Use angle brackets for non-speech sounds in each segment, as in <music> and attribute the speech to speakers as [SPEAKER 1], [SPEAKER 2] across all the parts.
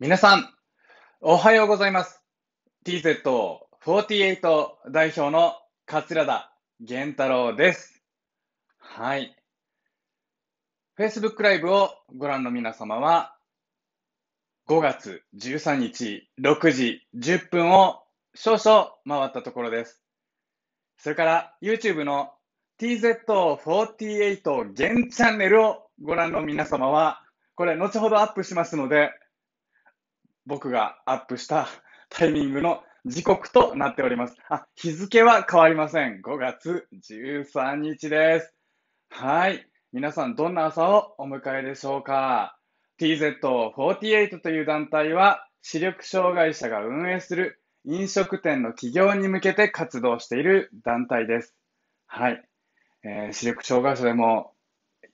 [SPEAKER 1] 皆さん、おはようございます。TZ48 代表の桂田玄太郎です。はい。Facebook ライブをご覧の皆様は、5月13日6時10分を少々回ったところです。それから YouTube の TZ48 現チャンネルをご覧の皆様は、これ後ほどアップしますので、僕がアップした <laughs> タイミングの時刻となっております。あ、日付は変わりません。5月13日です。はい。皆さんどんな朝をお迎えでしょうか ?TZ48 という団体は視力障害者が運営する飲食店の企業に向けて活動している団体です。はい。えー、視力障害者でも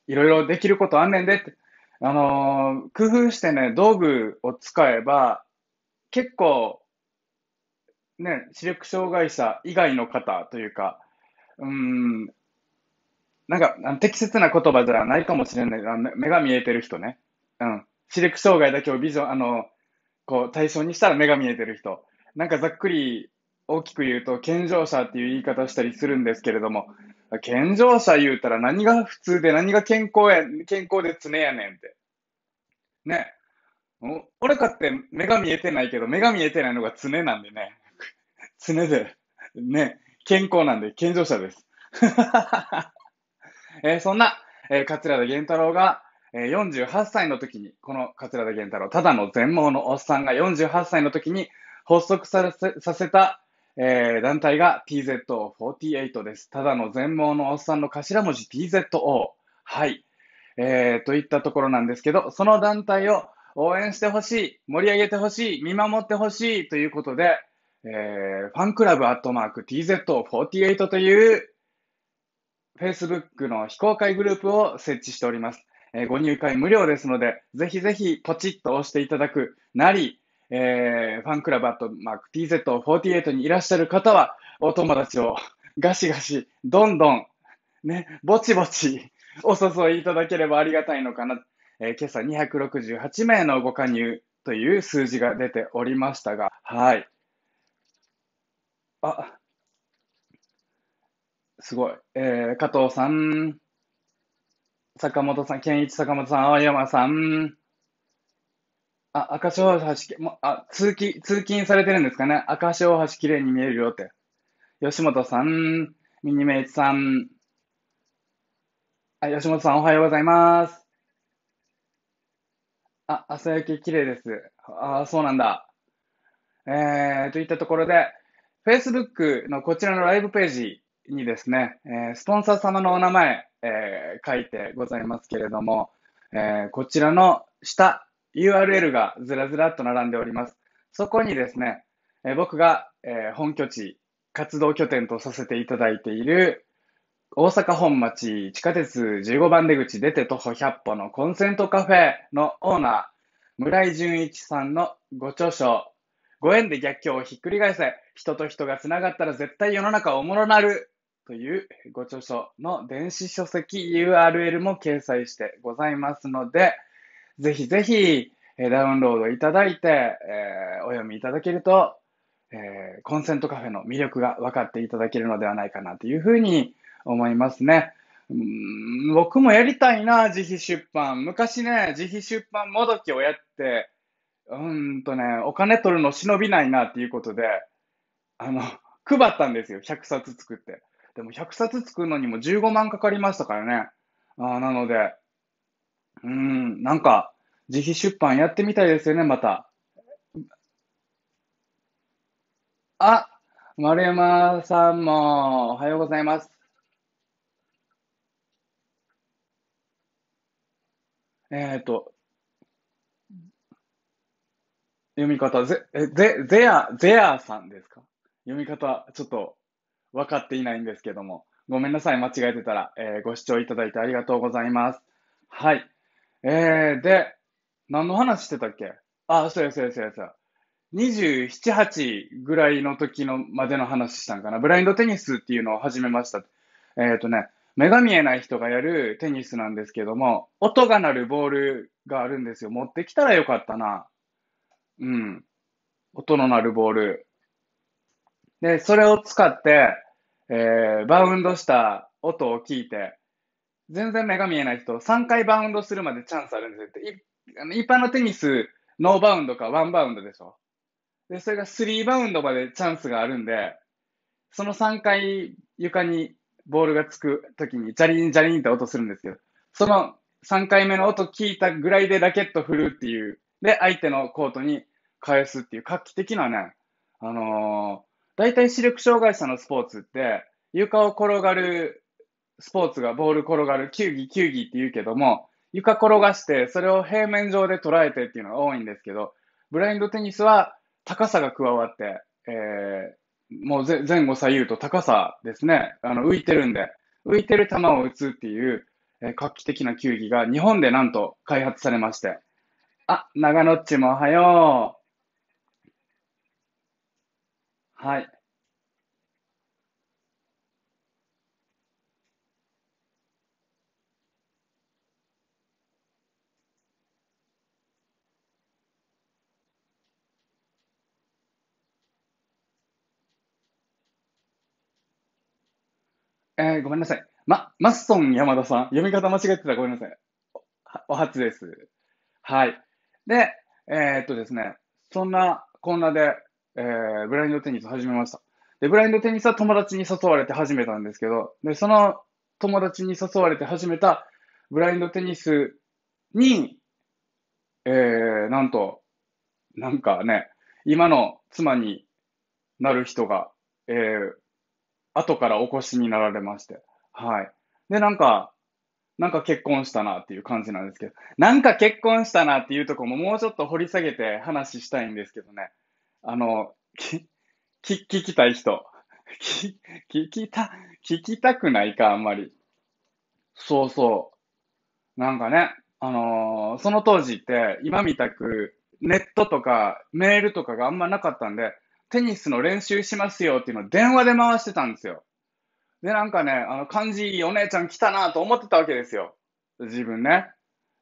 [SPEAKER 1] いろいろできることあんねんでってあのー、工夫してね、道具を使えば、結構、ね、視力障害者以外の方というか、うん、なんか、適切な言葉じゃないかもしれない。目が見えてる人ね。うん。視力障害だけをビジョン、あの、こう、対象にしたら目が見えてる人。なんかざっくり大きく言うと、健常者っていう言い方したりするんですけれども、健常者言うたら何が普通で何が健康や、健康で常やねんって。ね。俺かって目が見えてないけど、目が見えてないのが常なんでね。常で、ね、健康なんで健常者です。<laughs> えー、そんな、えー、桂田源太郎が、えー、48歳の時に、この桂田源太郎、ただの全盲のおっさんが48歳の時に発足させさせたえー、団体が TZO48 です。ただの全盲のおっさんの頭文字 TZO。はい。えー、といったところなんですけど、その団体を応援してほしい、盛り上げてほしい、見守ってほしいということで、えー、ファンクラブアットマーク TZO48 という Facebook の非公開グループを設置しております。えー、ご入会無料ですので、ぜひぜひポチッと押していただくなり、えー、ファンクラブアットマーク TZ48 にいらっしゃる方は、お友達をガシガシ、どんどん、ね、ぼちぼちお誘いいただければありがたいのかな。えー、今朝268名のご加入という数字が出ておりましたが、はい。あ、すごい。えー、加藤さん、坂本さん、健一坂本さん、青山さん、あ、赤潮大橋、もあ、通勤、通勤されてるんですかね。赤潮大橋綺麗に見えるよって。吉本さん、ミニメイツさん。あ、吉本さんおはようございます。あ、朝焼け綺麗です。あ、そうなんだ。えー、といったところで、Facebook のこちらのライブページにですね、えー、スポンサー様のお名前、えー、書いてございますけれども、えー、こちらの下、URL がずらずらっと並んでおります。そこにですね、え僕が、え本拠地、活動拠点とさせていただいている大阪本町地下鉄15番出口出て徒歩100歩のコンセントカフェのオーナー、村井淳一さんのご著書、ご縁で逆境をひっくり返せ、人と人が繋がったら絶対世の中おもろなるというご著書の電子書籍 URL も掲載してございますので、ぜひぜひ、えダウンロードいただいて、えー、お読みいただけると、えー、コンセントカフェの魅力が分かっていただけるのではないかなというふうに思いますね。うん僕もやりたいな、自費出版。昔ね、自費出版もどきをやって、うんとね、お金取るの忍びないなっていうことで、あの、配ったんですよ、100冊作って。でも100冊作るのにも15万かかりましたからね。あなので、うん、なんか、自費出版やってみたいですよね、また。あ、丸山さんも、おはようございます。えっ、ー、と、読み方、ぜ、ぜ、ゼア、ゼアさんですか読み方、ちょっと分かっていないんですけども。ごめんなさい、間違えてたら、えー、ご視聴いただいてありがとうございます。はい。えー、で、何の話してたっけあ、そうやそうやそうやそうや。27、8ぐらいの時のまでの話したんかな。ブラインドテニスっていうのを始めました。えっ、ー、とね、目が見えない人がやるテニスなんですけども、音が鳴るボールがあるんですよ。持ってきたらよかったな。うん。音の鳴るボール。で、それを使って、えー、バウンドした音を聞いて、全然目が見えない人、3回バウンドするまでチャンスあるんですよって。あの一般のテニス、ノーバウンドかワンバウンドでしょ。で、それが3バウンドまでチャンスがあるんで、その3回床にボールがつくときに、ジャリンジャリンって音するんですけど、その3回目の音聞いたぐらいでラケット振るっていう、で、相手のコートに返すっていう画期的なね、あのー、大体視力障害者のスポーツって、床を転がるスポーツがボール転がる、球技、球技って言うけども、床転がして、それを平面上で捉えてっていうのが多いんですけど、ブラインドテニスは高さが加わって、えー、もう前後左右と高さですね、あの浮いてるんで、浮いてる球を打つっていう、えー、画期的な球技が日本でなんと開発されまして。あ、長野っちもおはよう。はい。えー、ごめんなさい。ま、マッソン山田さん。読み方間違ってたらごめんなさい。お初です。はい。で、えー、っとですね、そんなこんなで、えー、ブラインドテニス始めました。で、ブラインドテニスは友達に誘われて始めたんですけど、で、その友達に誘われて始めたブラインドテニスに、えー、なんと、なんかね、今の妻になる人が、えー、後からお越しになられまして。はい。で、なんか、なんか結婚したなっていう感じなんですけど、なんか結婚したなっていうとこももうちょっと掘り下げて話したいんですけどね。あの、き、き聞きたい人。<laughs> き、聞きた、聞きたくないか、あんまり。そうそう。なんかね、あのーその当時って、今みたく、ネットとかメールとかがあんまなかったんで、テニスの練習しますよっていうのを電話で回してたんですよ。で、なんかね、あの、感じいいお姉ちゃん来たなと思ってたわけですよ。自分ね。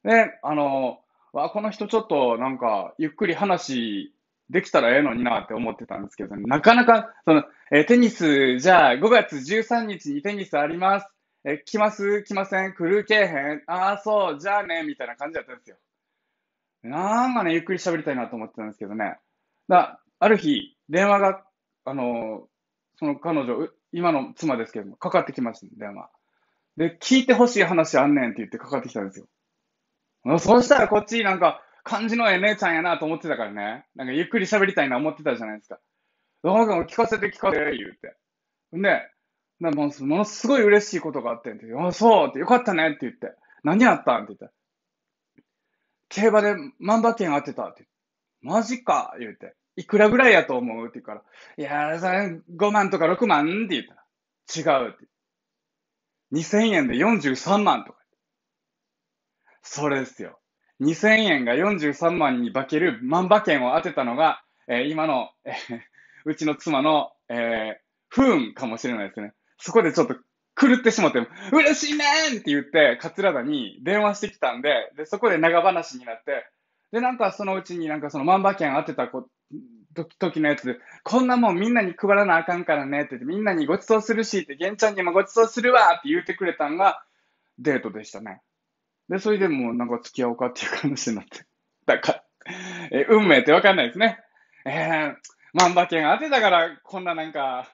[SPEAKER 1] で、あの、わ、この人ちょっとなんか、ゆっくり話できたらええのになって思ってたんですけど、ね、なかなか、その、えテニス、じゃあ5月13日にテニスあります。え、来ます来ません来るけえへんああ、そう、じゃあねみたいな感じだったんですよ。なんかね、ゆっくり喋りたいなと思ってたんですけどね。だある日、電話が、あの、その彼女、今の妻ですけども、かかってきました、電話。で、聞いてほしい話あんねんって言ってかかってきたんですよ。そうしたらこっちなんか、感じのええ姉ちゃんやなと思ってたからね。なんかゆっくり喋りたいな思ってたじゃないですか。どうも聞かせて聞かせて言うて。んで、なもものすごい嬉しいことがあってんって、あ、そうってよかったねって言って、何やったんって言って。競馬で万馬券当てたって。マジか言うて。いくらぐらいやと思うって言うから、いやー、5万とか6万って言ったら、違うって。2000円で43万とか。それですよ。2000円が43万に化ける万馬券を当てたのが、えー、今の、えー、うちの妻の、えー、不運かもしれないですね。そこでちょっと狂ってしまって、嬉しいねんって言って、桂田に電話してきたんで、で、そこで長話になって、で、なんかそのうちになんかその万馬券当てたこ時のやつ、こんなもんみんなに配らなあかんからねってみんなにごちそうするしって、玄ちゃんにもごちそうするわって言うてくれたんがデートでしたね。で、それでもうなんか付き合おうかっていう話になって。だから、え、運命ってわかんないですね。えー、万馬券当てたから、こんななんか、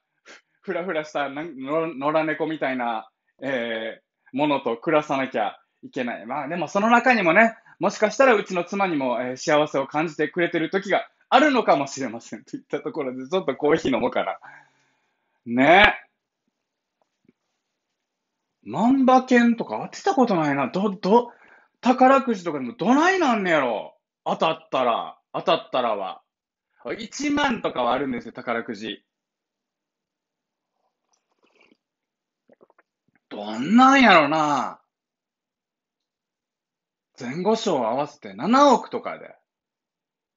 [SPEAKER 1] ふらふらしたなん野良猫みたいな、えー、ものと暮らさなきゃいけない。まあでもその中にもね、もしかしたらうちの妻にも、えー、幸せを感じてくれてる時があるのかもしれません。といったところで、ちょっとコーヒー飲もうかな。ねえ。万馬券とか当てたことないな。ど、ど、宝くじとかでもどないなんねやろ。当たったら、当たったらは。1万とかはあるんですよ、宝くじ。どんなんやろな。前後賞合わせて7億とかで。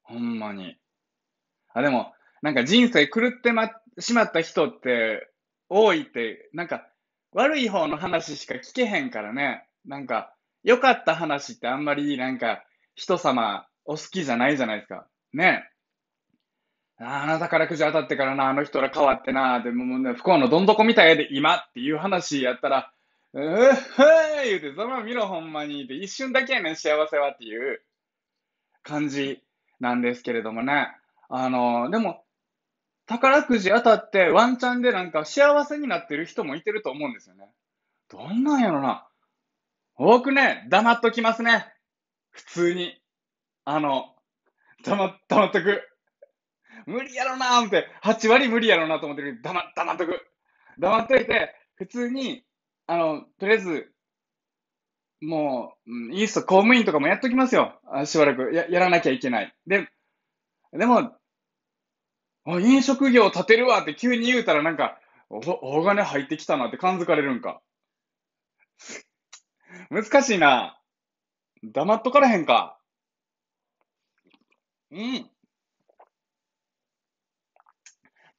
[SPEAKER 1] ほんまに。あ、でも、なんか人生狂ってま、しまった人って多いって、なんか悪い方の話しか聞けへんからね。なんか、良かった話ってあんまりなんか人様お好きじゃないじゃないですか。ねあなたからくじ当たってからな、あの人ら変わってな、でももうね、不幸のどん底みたいで今っていう話やったら、うっへー言うて、ざま見ろほんまに。って一瞬だけやねん、幸せはっていう感じなんですけれどもね。あの、でも、宝くじ当たってワンチャンでなんか幸せになってる人もいてると思うんですよね。どんなんやろな。多くね、黙っときますね。普通に。あの、黙黙っとく。無理やろなーって、8割無理やろなと思ってるけど、黙黙っとく。黙っといて、普通にあの、とりあえず、もう、いいっす公務員とかもやっときますよ。あしばらくややらなきゃいけない。で、でも、飲食業立てるわって急に言うたらなんか、お、お金入ってきたなって感づかれるんか。<laughs> 難しいな。黙っとからへんか。うん。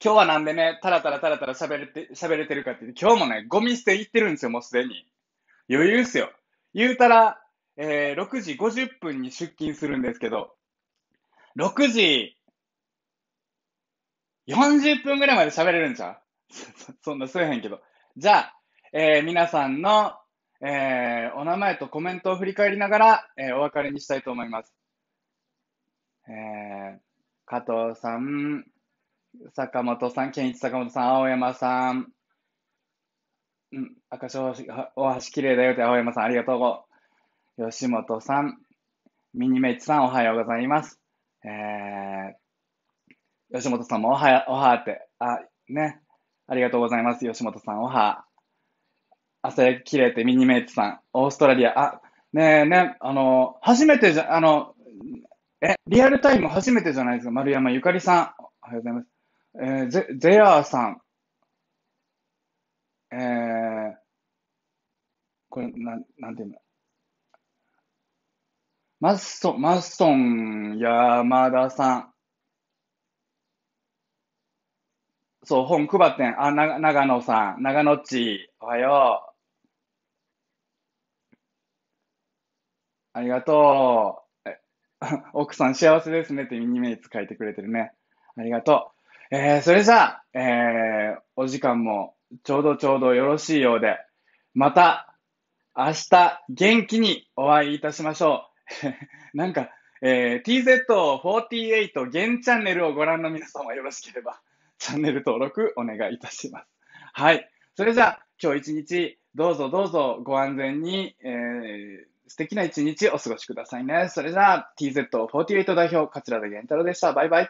[SPEAKER 1] 今日はなんでね、たらたらたらたら喋れて、喋れてるかって、今日もね、ゴミ捨て行ってるんですよ、もうすでに。余裕っすよ。言うたら、えー、6時50分に出勤するんですけど、6時40分ぐらいまで喋れるんちゃう <laughs> そんなすえへんけど。じゃあ、えー、皆さんの、えー、お名前とコメントを振り返りながら、えー、お別れにしたいと思います。えー、加藤さん、坂本さん、健一坂本さん、青山さん、うん、赤潮大橋きれいだよって青山さん、ありがとう。吉本さん、ミニメイツさん、おはようございます。えー、吉本さんもおはや、おはって、あ、ね、ありがとうございます。吉本さん、おは。朝焼きれってミニメイツさん、オーストラリア、あ、ねえね、あの、初めてじゃ、あの、え、リアルタイム初めてじゃないですか。丸山ゆかりさん、おはようございます。えー、ゼゼアーさん、えー、これ、なん、なんていうのマッソン、マッソン、山田さん。そう、本配ってん。あ、な、長野さん。長野っち、おはよう。ありがとう。え、<laughs> 奥さん幸せですねってミニメイツ書いてくれてるね。ありがとう。えー、それじゃあ、えー、お時間もちょうどちょうどよろしいようで、また明日元気にお会いいたしましょう。<laughs> なんか、えー、TZ48 現チャンネルをご覧の皆様よろしければ、チャンネル登録お願いいたします。はい。それじゃあ、今日一日、どうぞどうぞご安全に、えー、素敵な一日お過ごしくださいね。それじゃあ、TZ48 代表、桂田源太郎でした。バイバイ。